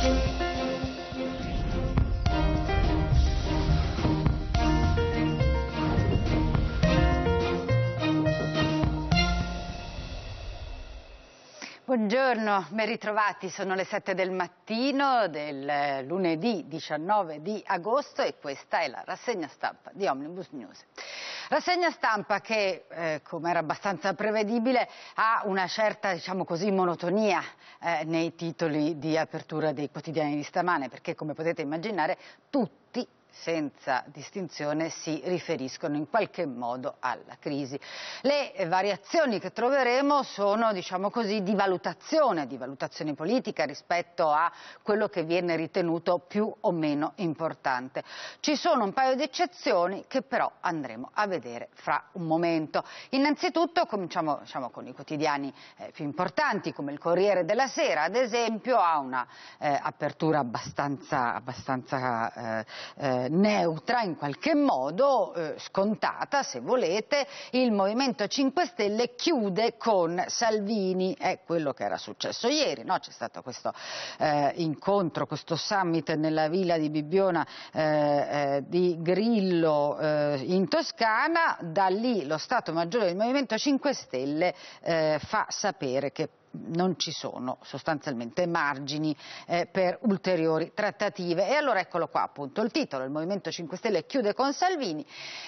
thank you Buongiorno, ben ritrovati, sono le 7 del mattino del eh, lunedì 19 di agosto e questa è la rassegna stampa di Omnibus News. Rassegna stampa che, eh, come era abbastanza prevedibile, ha una certa diciamo così, monotonia eh, nei titoli di apertura dei quotidiani di stamane, perché come potete immaginare tutti senza distinzione si riferiscono in qualche modo alla crisi. Le variazioni che troveremo sono diciamo così, di valutazione, di valutazione politica rispetto a quello che viene ritenuto più o meno importante. Ci sono un paio di eccezioni che però andremo a vedere fra un momento. Innanzitutto cominciamo diciamo, con i quotidiani eh, più importanti come il Corriere della Sera ad esempio ha una eh, apertura abbastanza, abbastanza eh, eh neutra in qualche modo, eh, scontata se volete, il Movimento 5 Stelle chiude con Salvini, è quello che era successo ieri, no? c'è stato questo eh, incontro, questo summit nella villa di Bibbiona eh, eh, di Grillo eh, in Toscana, da lì lo Stato Maggiore del Movimento 5 Stelle fa sapere che non ci sono sostanzialmente margini eh, per ulteriori trattative. E allora eccolo qua appunto il titolo, il Movimento 5 Stelle chiude con Salvini,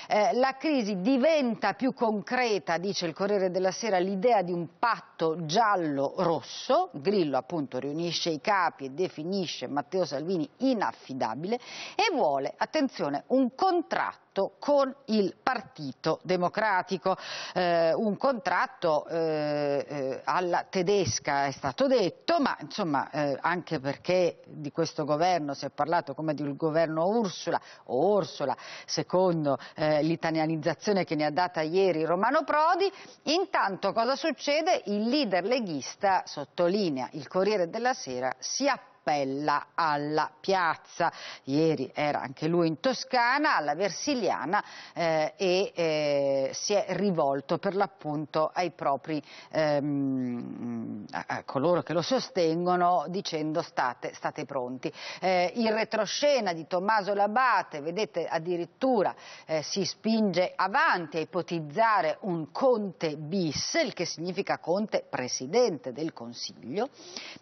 eh, la crisi diventa più concreta, dice il Corriere della Sera, l'idea di un patto giallo-rosso, Grillo appunto riunisce i capi e definisce Matteo Salvini inaffidabile e vuole, attenzione, un contratto contratto con il Partito Democratico, eh, un contratto eh, eh, alla tedesca è stato detto, ma insomma eh, anche perché di questo governo si è parlato come di un governo Ursula o Ursula secondo eh, l'italianizzazione che ne ha data ieri Romano Prodi, intanto cosa succede? Il leader leghista, sottolinea il Corriere della Sera, si appunta Cappella alla Piazza. Ieri era anche lui in Toscana, alla Versiliana eh, e eh, si è rivolto per l'appunto ai propri, ehm, a, coloro che lo sostengono dicendo state, state pronti. Eh, in retroscena di Tommaso Labate, vedete addirittura eh, si spinge avanti a ipotizzare un Conte bis, il che significa Conte presidente del Consiglio,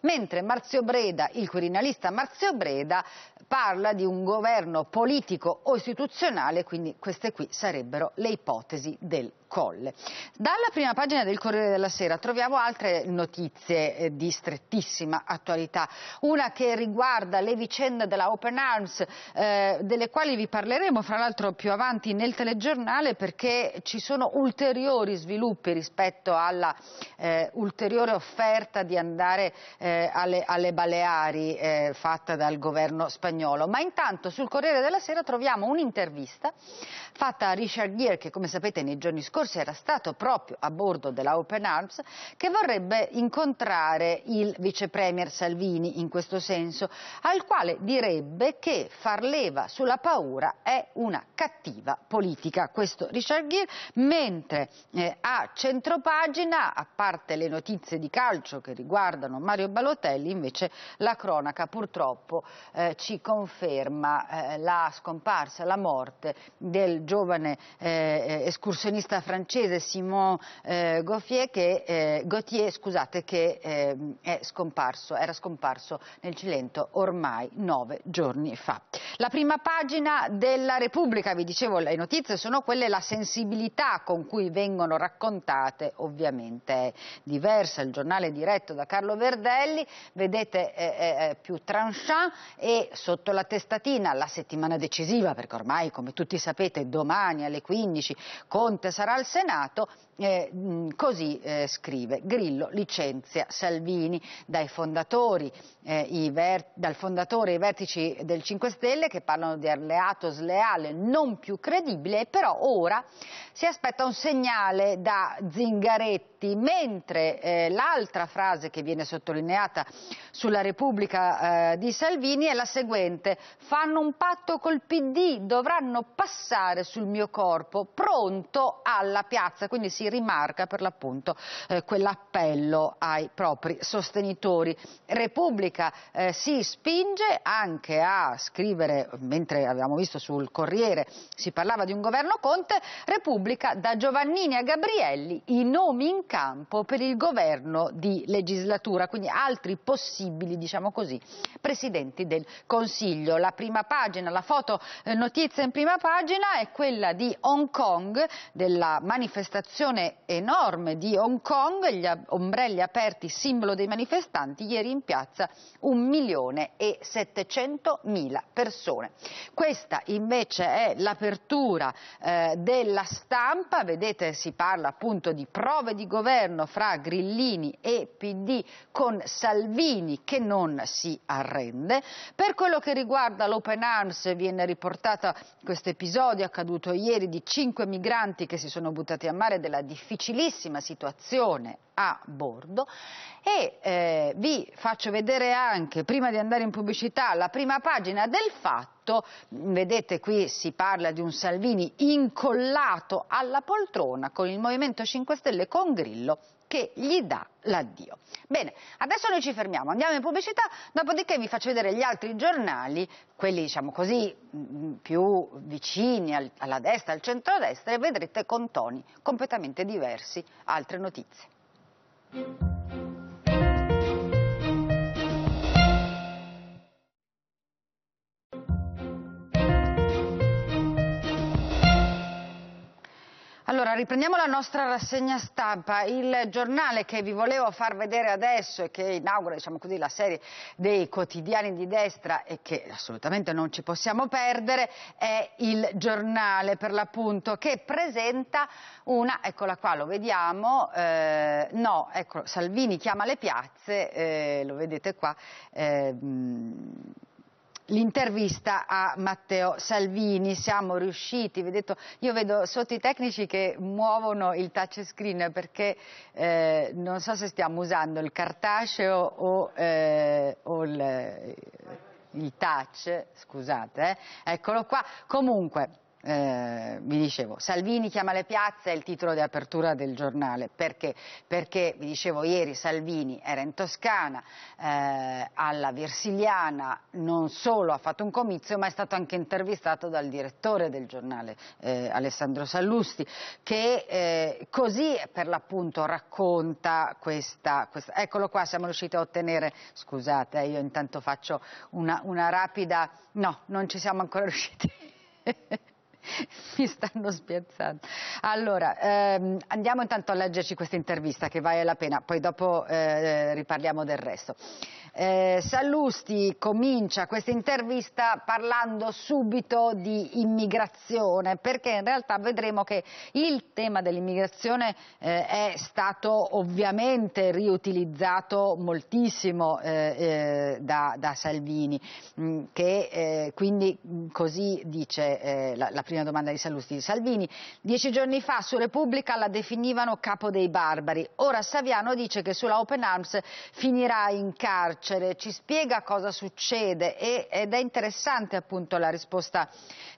mentre Marzio Breda, il quirinalista Marzio Breda parla di un governo politico o istituzionale, quindi queste qui sarebbero le ipotesi del Colle. Dalla prima pagina del Corriere della Sera troviamo altre notizie eh, di strettissima attualità. Una che riguarda le vicende della Open Arms, eh, delle quali vi parleremo fra l'altro più avanti nel telegiornale perché ci sono ulteriori sviluppi rispetto alla eh, ulteriore offerta di andare eh, alle, alle, Baleari eh, fatta dal governo spagnolo. Ma intanto sul Corriere della Sera troviamo un'intervista fatta a Richard Gere che come sapete nei giorni scorsi scorsi era stato proprio a bordo della Open Arms che vorrebbe incontrare il vice premier Salvini in questo senso, al quale direbbe che far leva sulla paura è una cattiva politica. Questo Richard Gere, mentre eh, a centropagina, a parte le notizie di calcio che riguardano Mario Balotelli, invece la cronaca purtroppo eh, ci conferma eh, la scomparsa, la morte del giovane eh, eh, escursionista francese francese Simon eh, Gauthier che, eh, Gauthier, scusate, che eh, scomparso, era scomparso nel Cilento ormai nove giorni fa. La prima pagina della Repubblica, vi dicevo, le notizie sono quelle, la sensibilità con cui vengono raccontate ovviamente è diversa, il giornale diretto da Carlo Verdelli, vedete eh, più tranchant e sotto la testatina la settimana decisiva, perché ormai come tutti sapete domani alle 15 Conte sarà al Senato eh, così eh, scrive Grillo licenzia Salvini dai fondatori, eh, dal fondatore ai vertici del 5 Stelle che parlano di alleato sleale non più credibile però ora si aspetta un segnale da Zingaretti mentre eh, l'altra frase che viene sottolineata sulla Repubblica eh, di Salvini è la seguente fanno un patto col PD dovranno passare sul mio corpo pronto alla alla piazza, quindi si rimarca per l'appunto eh, quell'appello ai propri sostenitori. Repubblica eh, si spinge anche a scrivere, mentre avevamo visto sul Corriere si parlava di un governo Conte, Repubblica da Giovannini a Gabrielli i nomi in campo per il governo di legislatura, quindi altri possibili, diciamo così, presidenti del Consiglio. La prima pagina, la foto eh, notizia in prima pagina è quella di Hong Kong, della manifestazione enorme di Hong Kong, gli ombrelli aperti, simbolo dei manifestanti, ieri in piazza 1 milione e 700 persone. Questa invece è l'apertura eh, della stampa, vedete si parla appunto di prove di governo fra Grillini e PD con Salvini che non si arrende. Per quello che riguarda l'Open Arms viene riportato questo episodio accaduto ieri di cinque migranti che si sono sono buttati a mare della difficilissima situazione a bordo e eh, vi faccio vedere anche, prima di andare in pubblicità, la prima pagina del fatto, vedete qui si parla di un Salvini incollato alla poltrona con il Movimento 5 Stelle con Grillo che gli dà l'addio. Bene, adesso noi ci fermiamo, andiamo in pubblicità, dopodiché vi faccio vedere gli altri giornali, quelli diciamo così mm, mm, più vicini alla destra, al centrodestra, e vedrete con toni completamente diversi altre notizie. Allora, riprendiamo la nostra rassegna stampa. Il giornale che vi volevo far vedere adesso e che inaugura diciamo così, la serie dei quotidiani di destra e che assolutamente non ci possiamo perdere è il giornale per l'appunto che presenta una, eccola qua, lo vediamo, eh, no, ecco, Salvini chiama le piazze, eh, lo vedete qua, eh, l'intervista a Matteo Salvini. Siamo riusciti, vedete, io vedo sotto i tecnici che muovono il touchscreen perché eh, non so se stiamo usando il cartaceo o, eh, o il, il touch, scusate, eh. eccolo qua. Comunque, eh, vi dicevo, Salvini chiama le piazze è il titolo di apertura del giornale, perché? Perché, vi dicevo, ieri Salvini era in Toscana, eh, alla Versiliana, non solo ha fatto un comizio, ma è stato anche intervistato dal direttore del giornale, eh, Alessandro Sallusti, che eh, così per l'appunto racconta questa, questa, Eccolo qua, siamo riusciti a ottenere, scusate, eh, io intanto faccio una, una rapida... No, non ci siamo ancora riusciti. mi stanno spiazzando. Allora, ehm, andiamo intanto a leggerci questa intervista che vale la pena, poi dopo eh, eh, riparliamo del resto. Eh, Sallusti comincia questa intervista parlando subito di immigrazione perché in realtà vedremo che il tema dell'immigrazione eh, è stato ovviamente riutilizzato moltissimo eh, eh da, da, Salvini mm, che eh, quindi mm, così dice la, la prima domanda di Salustini. Salvini, dieci giorni fa su Repubblica la definivano capo dei barbari. Ora Saviano dice che sulla Open Arms finirà in carcere. Ci spiega cosa succede e, ed è interessante appunto la risposta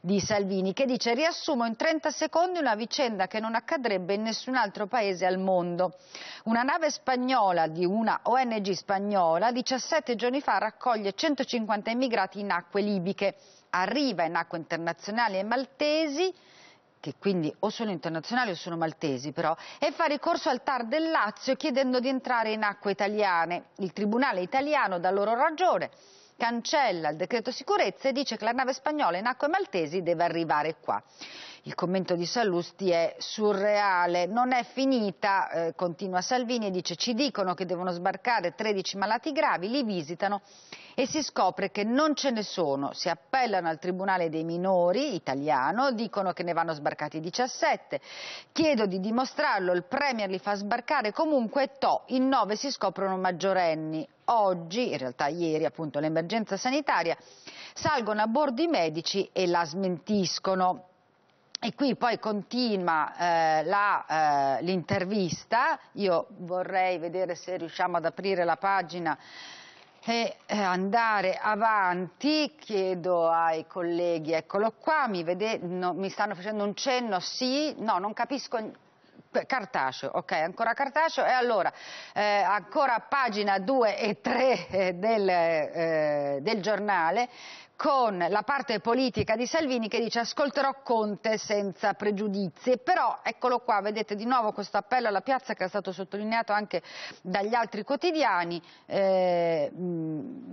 di Salvini che dice riassumo in 30 secondi una vicenda che non accadrebbe in nessun altro paese al mondo. Una nave spagnola di una ONG spagnola 17 giorni fa raccoglie 150 immigrati in acque libiche arriva in acque internazionali ai maltesi che quindi o sono internazionali o sono maltesi però, e fa ricorso al TAR del Lazio chiedendo di entrare in acque italiane. Il Tribunale italiano, dà loro ragione, cancella il decreto sicurezza e dice che la nave spagnola in acque maltesi deve arrivare qua. Il commento di Sallusti è surreale. Non è finita, eh, continua Salvini e dice ci dicono che devono sbarcare 13 malati gravi, li visitano e si scopre che non ce ne sono. Si appellano al Tribunale dei minori italiano, dicono che ne vanno sbarcati 17. Chiedo di dimostrarlo, il Premier li fa sbarcare comunque to, in 9 si scoprono maggiorenni. Oggi, in realtà ieri appunto l'emergenza sanitaria, salgono a bordo i medici e la smentiscono. E qui poi continua eh, eh l'intervista, eh, io vorrei vedere se riusciamo ad aprire la pagina e eh, andare avanti, chiedo ai colleghi, eccolo qua, mi, vede, no, mi stanno facendo un cenno, sì, no, non capisco cartaceo, ok, ancora cartaceo e allora eh, ancora pagina 2 e 3 eh, del, eh, del giornale con la parte politica di Salvini che dice ascolterò Conte senza pregiudizi. Però eccolo qua, vedete di nuovo questo appello alla piazza che è stato sottolineato anche dagli altri quotidiani, eh,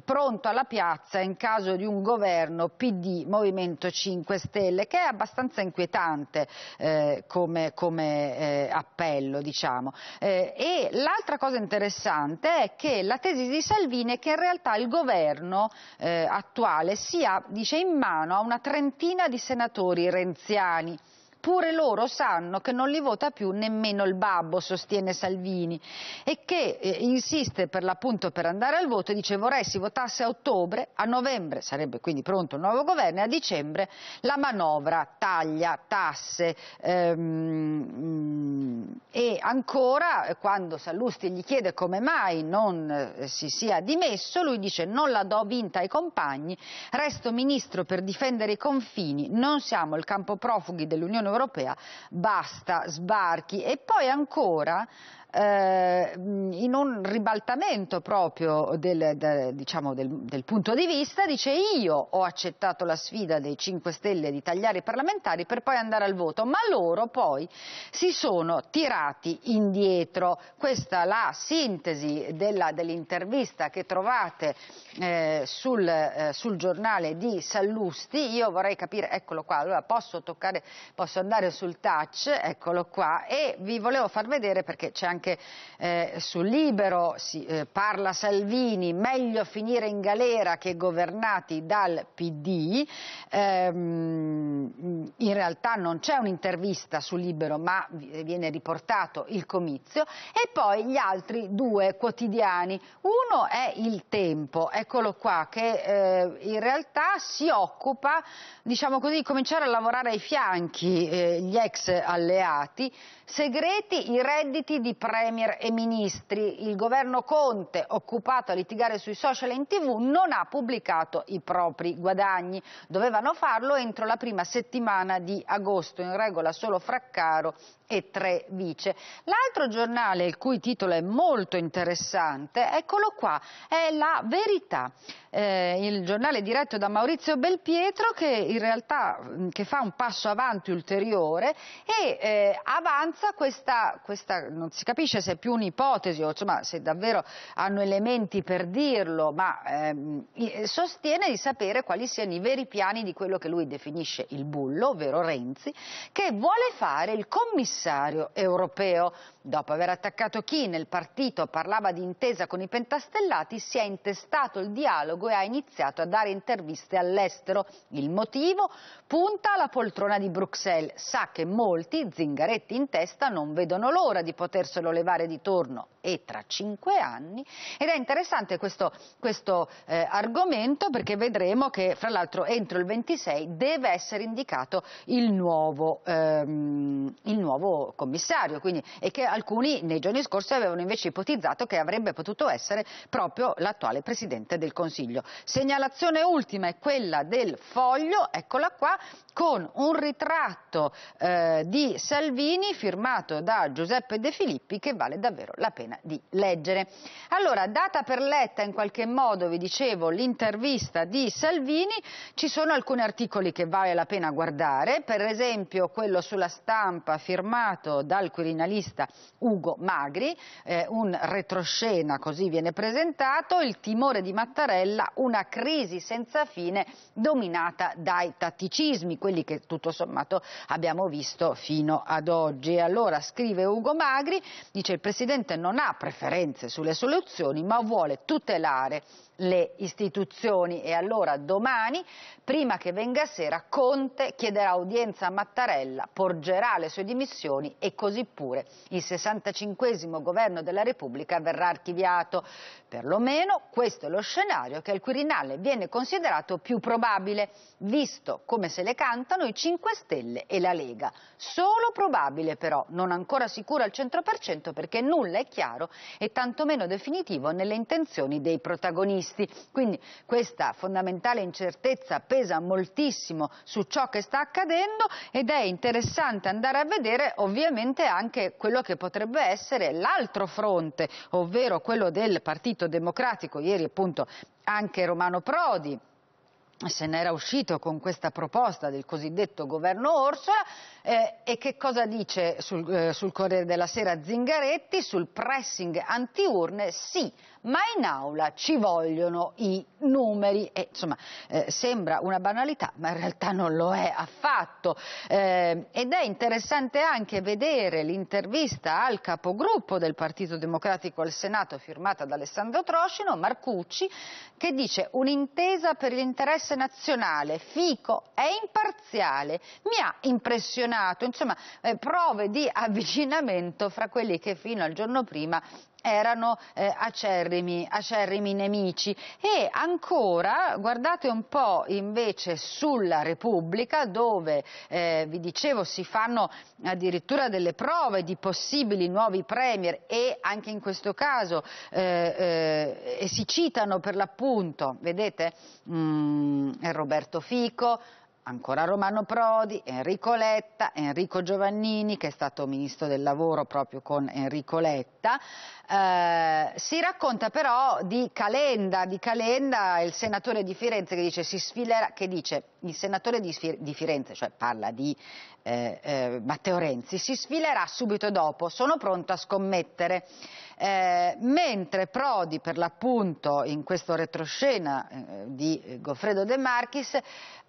pronto alla piazza in caso di un governo PD Movimento 5 Stelle, che è abbastanza inquietante eh, come, come eh, appello. Diciamo. Eh, e l'altra cosa interessante è che la tesi di Salvini è che in realtà il governo eh, attuale sia, dice, in mano a una trentina di senatori renziani Pure loro sanno che non li vota più nemmeno il babbo, sostiene Salvini, e che eh, insiste per l'appunto per andare al voto e dice vorrei si votasse a ottobre, a novembre sarebbe quindi pronto il nuovo governo e a dicembre la manovra taglia tasse ehm, mm, e ancora eh, quando Sallusti gli chiede come mai non eh, si sia dimesso, lui dice non la do vinta ai compagni, resto ministro per difendere i confini, non siamo il campo profughi dell'Unione dell'Unione Europea, basta sbarchi. E poi ancora eh, in un ribaltamento proprio del, de, diciamo del, del, punto di vista, dice io ho accettato la sfida dei 5 Stelle di tagliare i parlamentari per poi andare al voto, ma loro poi si sono tirati indietro. Questa è la sintesi dell'intervista dell che trovate eh, sul, eh, sul, giornale di Sallusti. Io vorrei capire, eccolo qua, allora posso, toccare, posso andare sul touch, eccolo qua, e vi volevo far vedere perché c'è anche anche eh, sul Libero, si, eh, parla Salvini, meglio finire in galera che governati dal PD, ehm, in realtà non c'è un'intervista sul Libero ma eh, viene riportato il comizio e poi gli altri due quotidiani, uno è il Tempo, eccolo qua, che eh, in realtà si occupa diciamo così, di cominciare a lavorare ai fianchi eh, gli ex alleati, segreti i redditi di premier e ministri. Il governo Conte, occupato a litigare sui social e in tv, non ha pubblicato i propri guadagni. Dovevano farlo entro la prima settimana di agosto, in regola solo Fraccaro e tre vice. L'altro giornale, il cui titolo è molto interessante, eccolo qua, è La Verità, eh, il giornale diretto da Maurizio Belpietro che in realtà mm, che fa un passo avanti ulteriore e eh, avanza questa, questa, non si capisce se è più un'ipotesi o insomma, se davvero hanno elementi per dirlo, ma ehm, eh, sostiene di sapere quali siano i veri piani di quello che lui definisce il bullo, ovvero Renzi, che vuole fare il commissario commissario europeo. Dopo aver attaccato chi nel partito parlava di intesa con i pentastellati, si è intestato il dialogo e ha iniziato a dare interviste all'estero. Il motivo? Punta alla poltrona di Bruxelles. Sa che molti, zingaretti in testa, non vedono l'ora di poterselo levare di torno e tra cinque anni. Ed è interessante questo, questo eh, argomento perché vedremo che, fra l'altro, entro il 26 deve essere indicato il nuovo, ehm, il nuovo commissario quindi, e che alcuni nei giorni scorsi avevano invece ipotizzato che avrebbe potuto essere proprio l'attuale Presidente del Consiglio. Segnalazione ultima è quella del foglio, eccola qua, con un ritratto eh, di Salvini firmato da Giuseppe De Filippi che vale davvero la pena di leggere. Allora, data per letta in qualche modo, vi dicevo, l'intervista di Salvini, ci sono alcuni articoli che vale la pena guardare, per esempio quello sulla stampa firmato firmato dal quirinalista Ugo Magri, eh, un retroscena così viene presentato, il timore di Mattarella, una crisi senza fine dominata dai tatticismi, quelli che tutto sommato abbiamo visto fino ad oggi. Allora scrive Ugo Magri, dice il Presidente non ha preferenze sulle soluzioni ma vuole tutelare le istituzioni e allora domani, prima che venga sera, Conte chiederà udienza a Mattarella, porgerà le sue dimissioni dimissioni e così pure il 65 governo della Repubblica verrà archiviato. Perlomeno questo è lo scenario che al Quirinale viene considerato più probabile, visto come se le cantano i 5 Stelle e la Lega. Solo probabile però, non ancora sicuro al 100% perché nulla è chiaro e tantomeno definitivo nelle intenzioni dei protagonisti. Quindi questa fondamentale incertezza pesa moltissimo su ciò che sta accadendo ed è interessante andare a vedere c'è ovviamente anche quello che potrebbe essere l'altro fronte, ovvero quello del Partito Democratico, ieri appunto anche Romano Prodi se n'era uscito con questa proposta del cosiddetto governo Orsola, eh, e che cosa dice sul, eh, sul, Corriere della Sera Zingaretti? Sul pressing antiurne sì, ma in aula ci vogliono i numeri. E, insomma, eh, sembra una banalità, ma in realtà non lo è affatto. Eh, ed è interessante anche vedere l'intervista al capogruppo del Partito Democratico al Senato, firmata da Alessandro Troscino, Marcucci, che dice un'intesa per l'interesse nazionale, Fico è imparziale, mi ha impressionato campionato, insomma eh, prove di avvicinamento fra quelli che fino al giorno prima erano eh, acerrimi, acerrimi, nemici e ancora guardate un po' invece sulla Repubblica dove eh, vi dicevo si fanno addirittura delle prove di possibili nuovi premier e anche in questo caso eh, eh si citano per l'appunto vedete mh, mm, Roberto Fico, ancora Romano Prodi, Enrico Letta, Enrico Giovannini che è stato ministro del lavoro proprio con Enrico Letta. Eh, si racconta però di Calenda, di Calenda, il senatore di Firenze che dice, si sfilera, che dice il senatore di, di Firenze, cioè parla di eh, eh, Matteo Renzi, si sfilerà subito dopo, sono pronto a scommettere. Eh, mentre Prodi per l'appunto in questo retroscena eh, di Goffredo De Marchis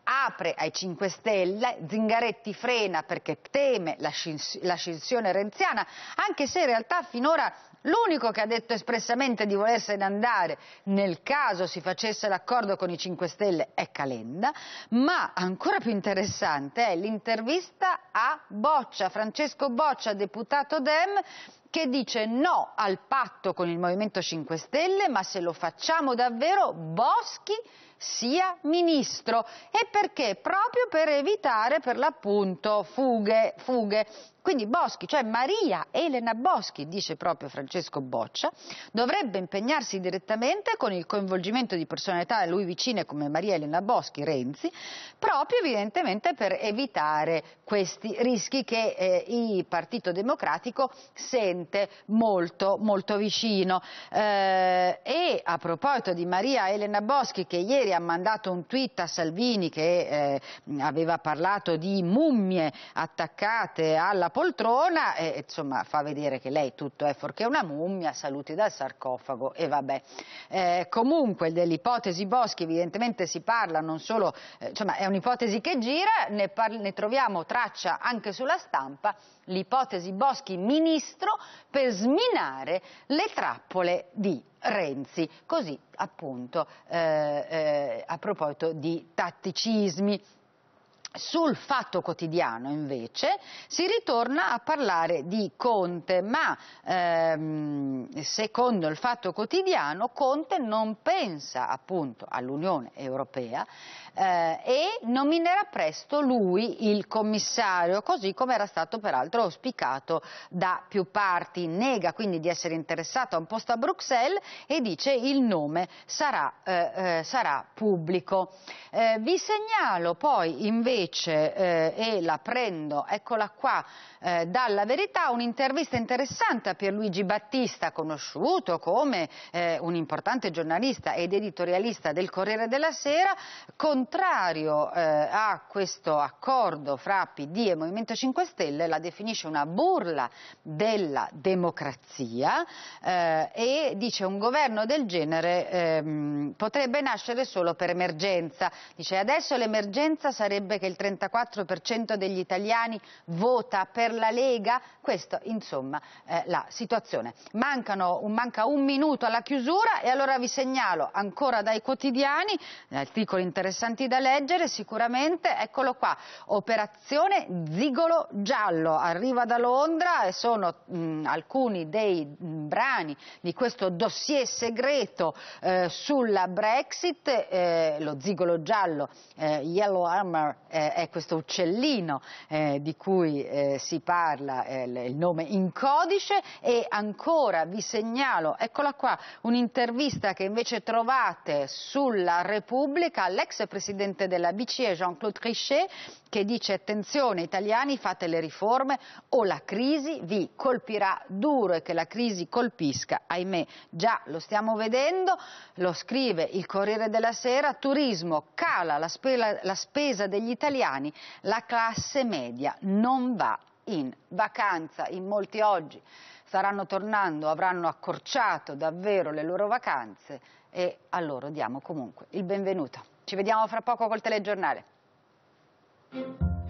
apre ai 5 Stelle, Zingaretti frena perché teme l'ascensione renziana, anche se in realtà finora l'unico che ha detto espressamente di volersene andare nel caso si facesse l'accordo con i 5 Stelle è Calenda, ma ancora più interessante è l'intervista a Boccia, Francesco Boccia, deputato Dem, che dice no al patto con il Movimento 5 Stelle, ma se lo facciamo davvero Boschi sia ministro e perché? Proprio per evitare per l'appunto fughe, fughe, quindi Boschi, cioè Maria Elena Boschi, dice proprio Francesco Boccia, dovrebbe impegnarsi direttamente con il coinvolgimento di personalità a lui vicine come Maria Elena Boschi, Renzi, proprio evidentemente per evitare questi rischi che eh, il Partito Democratico sente molto, molto vicino. Eh, e a proposito di Maria Elena Boschi che ieri ha mandato un tweet a Salvini che eh, aveva parlato di mummie attaccate alla poltrona e insomma fa vedere che lei tutto è forché una mummia, saluti dal sarcofago e vabbè. Eh, comunque dell'ipotesi Boschi evidentemente si parla non solo, eh, insomma è un'ipotesi che gira, ne, ne troviamo traccia anche sulla stampa, l'ipotesi Boschi ministro per sminare le trappole di Renzi, così appunto eh, eh, a proposito di tatticismi. Sul fatto quotidiano invece si ritorna a parlare di Conte, ma ehm, secondo il fatto quotidiano Conte non pensa appunto all'Unione Europea, eh, e nominerà presto lui il commissario, così come era stato peraltro auspicato da più parti. Nega quindi di essere interessato a un posto a Bruxelles e dice il nome sarà, eh, eh, sarà pubblico. Eh, vi segnalo poi invece, eh, e la prendo, eccola qua, eh, dalla verità, un'intervista interessante a Pierluigi Battista, conosciuto come un importante giornalista ed editorialista del Corriere della Sera, con contrario eh, a questo accordo fra PD e Movimento 5 Stelle, la definisce una burla della democrazia eh, e dice un governo del genere ehm, potrebbe nascere solo per emergenza. Dice adesso l'emergenza sarebbe che il 34% degli italiani vota per la Lega, questa insomma è la situazione. Mancano, manca un minuto alla chiusura e allora vi segnalo ancora dai quotidiani, articoli interessanti importanti da leggere sicuramente, eccolo qua, operazione Zigolo Giallo, arriva da Londra e sono mh, mm, alcuni dei mh, mm, brani di questo dossier segreto eh, sulla Brexit, eh, lo Zigolo Giallo, eh, Yellow Hammer eh, è questo uccellino eh, di cui eh, si parla il nome in codice e ancora vi segnalo, eccola qua, un'intervista che invece trovate sulla Repubblica all'ex Presidente presidente della BCE Jean-Claude Trichet che dice attenzione italiani fate le riforme o la crisi vi colpirà duro e che la crisi colpisca, ahimè già lo stiamo vedendo, lo scrive il Corriere della Sera, turismo cala la, spela, la spesa degli italiani, la classe media non va in vacanza, in molti oggi staranno tornando, avranno accorciato davvero le loro vacanze e a loro diamo comunque il benvenuto. Ci vediamo fra poco col telegiornale.